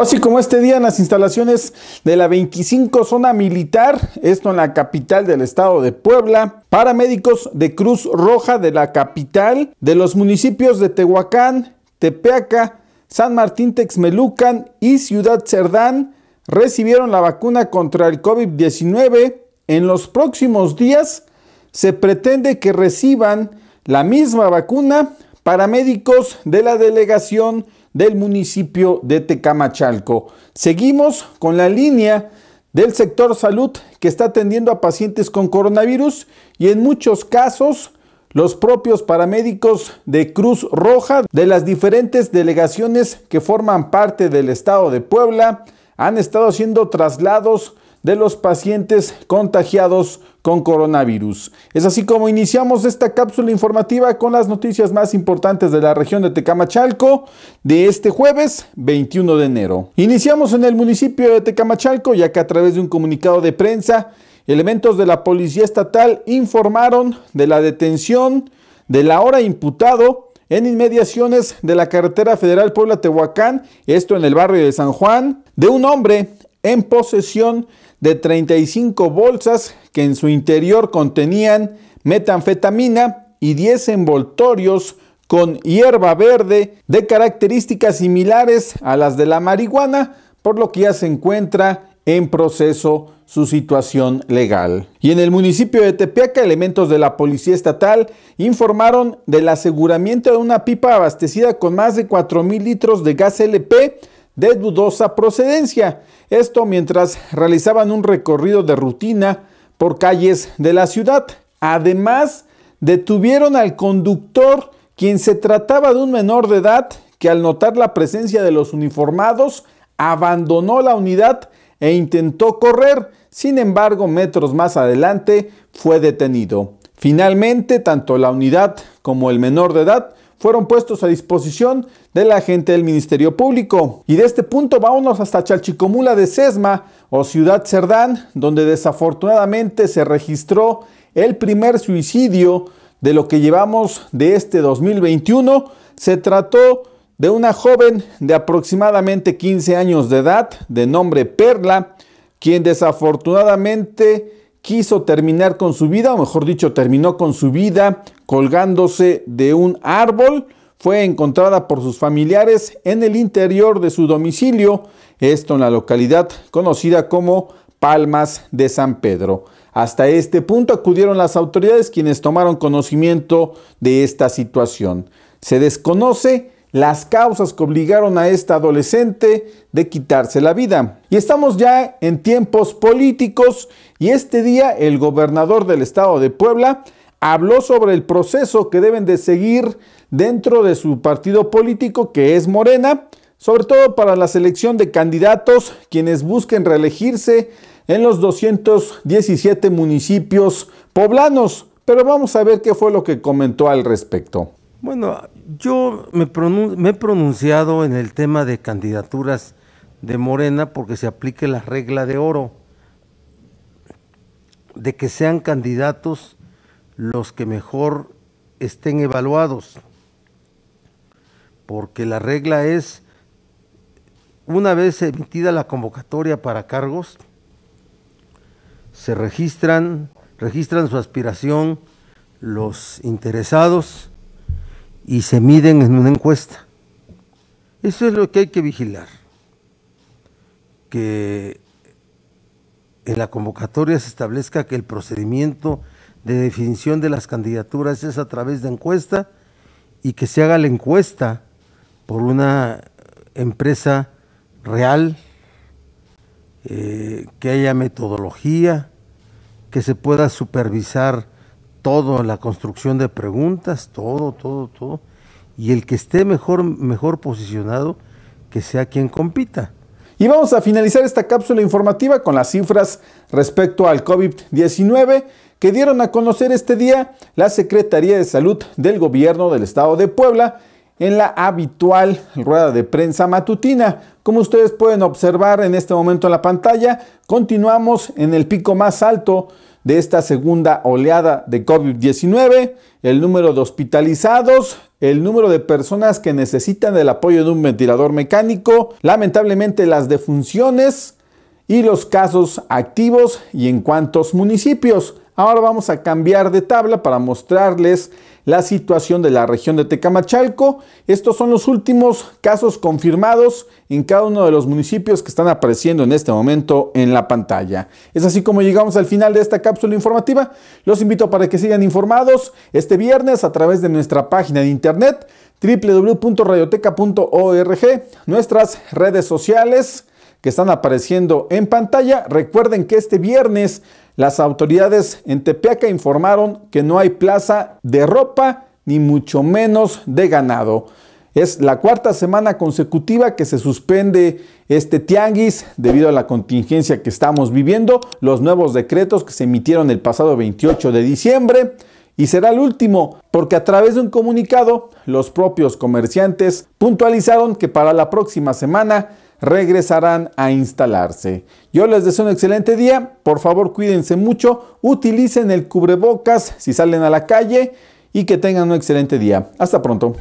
así como este día en las instalaciones de la 25 Zona Militar, esto en la capital del estado de Puebla, paramédicos de Cruz Roja de la capital, de los municipios de Tehuacán, Tepeaca, San Martín Texmelucan y Ciudad Cerdán recibieron la vacuna contra el COVID-19. En los próximos días se pretende que reciban la misma vacuna paramédicos de la delegación del municipio de Tecamachalco. Seguimos con la línea del sector salud que está atendiendo a pacientes con coronavirus y en muchos casos los propios paramédicos de Cruz Roja de las diferentes delegaciones que forman parte del estado de Puebla han estado haciendo traslados de los pacientes contagiados con coronavirus. Es así como iniciamos esta cápsula informativa con las noticias más importantes de la región de Tecamachalco de este jueves 21 de enero. Iniciamos en el municipio de Tecamachalco, ya que a través de un comunicado de prensa, elementos de la Policía Estatal informaron de la detención de la hora imputado en inmediaciones de la carretera federal Puebla-Tehuacán, esto en el barrio de San Juan, de un hombre en posesión de 35 bolsas que en su interior contenían metanfetamina y 10 envoltorios con hierba verde de características similares a las de la marihuana, por lo que ya se encuentra en proceso su situación legal. Y en el municipio de Tepeaca, elementos de la Policía Estatal informaron del aseguramiento de una pipa abastecida con más de 4.000 litros de gas LP de dudosa procedencia. Esto mientras realizaban un recorrido de rutina por calles de la ciudad. Además, detuvieron al conductor, quien se trataba de un menor de edad, que al notar la presencia de los uniformados, abandonó la unidad e intentó correr. Sin embargo, metros más adelante fue detenido. Finalmente, tanto la unidad como el menor de edad fueron puestos a disposición de la gente del Ministerio Público. Y de este punto vámonos hasta Chalchicomula de Sesma o Ciudad Cerdán, donde desafortunadamente se registró el primer suicidio de lo que llevamos de este 2021. Se trató de una joven de aproximadamente 15 años de edad, de nombre Perla, quien desafortunadamente quiso terminar con su vida, o mejor dicho, terminó con su vida colgándose de un árbol. Fue encontrada por sus familiares en el interior de su domicilio, esto en la localidad conocida como Palmas de San Pedro. Hasta este punto acudieron las autoridades quienes tomaron conocimiento de esta situación. Se desconoce las causas que obligaron a esta adolescente de quitarse la vida. Y estamos ya en tiempos políticos y este día el gobernador del estado de Puebla habló sobre el proceso que deben de seguir dentro de su partido político que es Morena, sobre todo para la selección de candidatos quienes busquen reelegirse en los 217 municipios poblanos. Pero vamos a ver qué fue lo que comentó al respecto. Bueno, yo me, he pronunciado en el tema de candidaturas de Morena porque se aplique la regla de oro de que sean candidatos los que mejor estén evaluados. Porque la regla es, una vez emitida la convocatoria para cargos, se registran, registran su aspiración los interesados y se miden en una encuesta. Eso es lo que hay que vigilar, que en la convocatoria se establezca que el procedimiento de definición de las candidaturas es a través de encuesta y que se haga la encuesta por una empresa real, eh, que haya metodología, que se pueda supervisar todo, la construcción de preguntas, todo, todo, todo. Y el que esté mejor, mejor posicionado, que sea quien compita. Y vamos a finalizar esta cápsula informativa con las cifras respecto al COVID-19 que dieron a conocer este día la Secretaría de Salud del Gobierno del Estado de Puebla en la habitual rueda de prensa matutina. Como ustedes pueden observar en este momento en la pantalla, continuamos en el pico más alto de esta segunda oleada de COVID-19, el número de hospitalizados, el número de personas que necesitan el apoyo de un ventilador mecánico, lamentablemente las defunciones y los casos activos y en cuántos municipios. Ahora vamos a cambiar de tabla para mostrarles la situación de la región de Tecamachalco. Estos son los últimos casos confirmados en cada uno de los municipios que están apareciendo en este momento en la pantalla. Es así como llegamos al final de esta cápsula informativa. Los invito para que sigan informados este viernes a través de nuestra página de internet www.radioteca.org, nuestras redes sociales que están apareciendo en pantalla. Recuerden que este viernes las autoridades en Tepeaca informaron que no hay plaza de ropa ni mucho menos de ganado. Es la cuarta semana consecutiva que se suspende este tianguis debido a la contingencia que estamos viviendo, los nuevos decretos que se emitieron el pasado 28 de diciembre y será el último, porque a través de un comunicado los propios comerciantes puntualizaron que para la próxima semana regresarán a instalarse. Yo les deseo un excelente día, por favor cuídense mucho, utilicen el cubrebocas si salen a la calle y que tengan un excelente día. Hasta pronto.